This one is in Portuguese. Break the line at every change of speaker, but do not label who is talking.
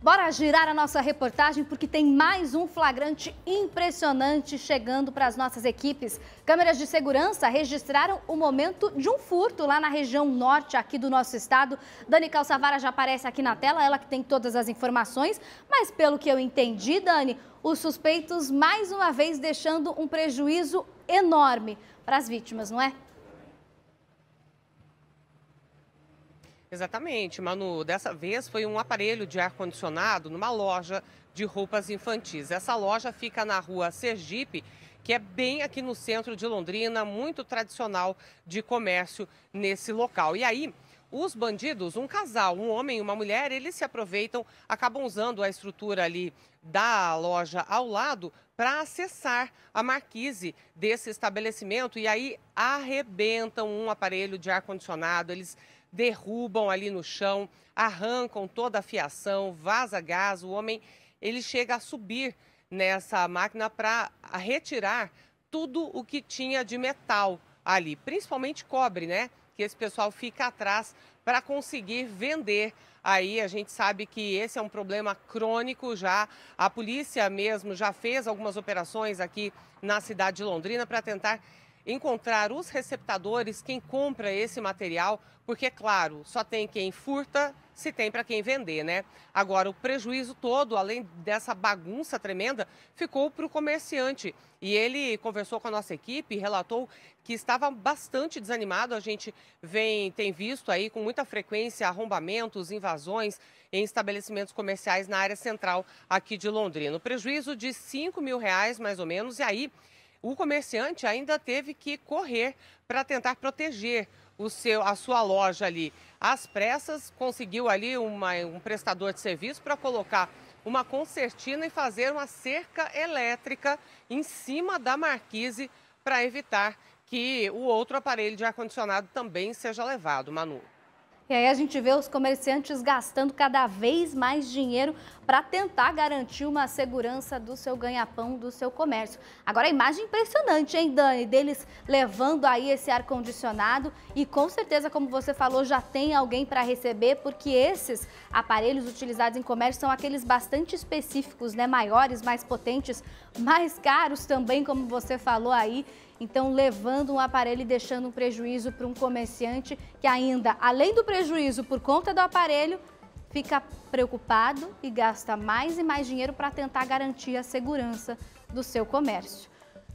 Bora girar a nossa reportagem porque tem mais um flagrante impressionante chegando para as nossas equipes. Câmeras de segurança registraram o momento de um furto lá na região norte aqui do nosso estado. Dani Calçavara já aparece aqui na tela, ela que tem todas as informações, mas pelo que eu entendi, Dani, os suspeitos mais uma vez deixando um prejuízo enorme para as vítimas, não é?
Exatamente, Manu. Dessa vez foi um aparelho de ar-condicionado numa loja de roupas infantis. Essa loja fica na rua Sergipe, que é bem aqui no centro de Londrina, muito tradicional de comércio nesse local. E aí. Os bandidos, um casal, um homem e uma mulher, eles se aproveitam, acabam usando a estrutura ali da loja ao lado para acessar a marquise desse estabelecimento e aí arrebentam um aparelho de ar-condicionado, eles derrubam ali no chão, arrancam toda a fiação, vaza gás, o homem ele chega a subir nessa máquina para retirar tudo o que tinha de metal ali, principalmente cobre, né? Que esse pessoal fica atrás para conseguir vender. Aí a gente sabe que esse é um problema crônico já. A polícia mesmo já fez algumas operações aqui na cidade de Londrina para tentar encontrar os receptadores, quem compra esse material, porque, claro, só tem quem furta se tem para quem vender, né? Agora, o prejuízo todo, além dessa bagunça tremenda, ficou para o comerciante. E ele conversou com a nossa equipe, relatou que estava bastante desanimado. A gente vem, tem visto aí com muita frequência arrombamentos, invasões em estabelecimentos comerciais na área central aqui de Londrina. O prejuízo de 5 mil reais, mais ou menos, e aí o comerciante ainda teve que correr para tentar proteger o seu, a sua loja ali. Às pressas, conseguiu ali uma, um prestador de serviço para colocar uma concertina e fazer uma cerca elétrica em cima da marquise para evitar que o outro aparelho de ar-condicionado também seja levado, Manu.
E aí a gente vê os comerciantes gastando cada vez mais dinheiro para tentar garantir uma segurança do seu ganha-pão, do seu comércio. Agora, a imagem impressionante, hein, Dani? Deles levando aí esse ar-condicionado e com certeza, como você falou, já tem alguém para receber, porque esses aparelhos utilizados em comércio são aqueles bastante específicos, né? Maiores, mais potentes, mais caros também, como você falou aí então levando um aparelho e deixando um prejuízo para um comerciante que ainda, além do prejuízo por conta do aparelho, fica preocupado e gasta mais e mais dinheiro para tentar garantir a segurança do seu comércio.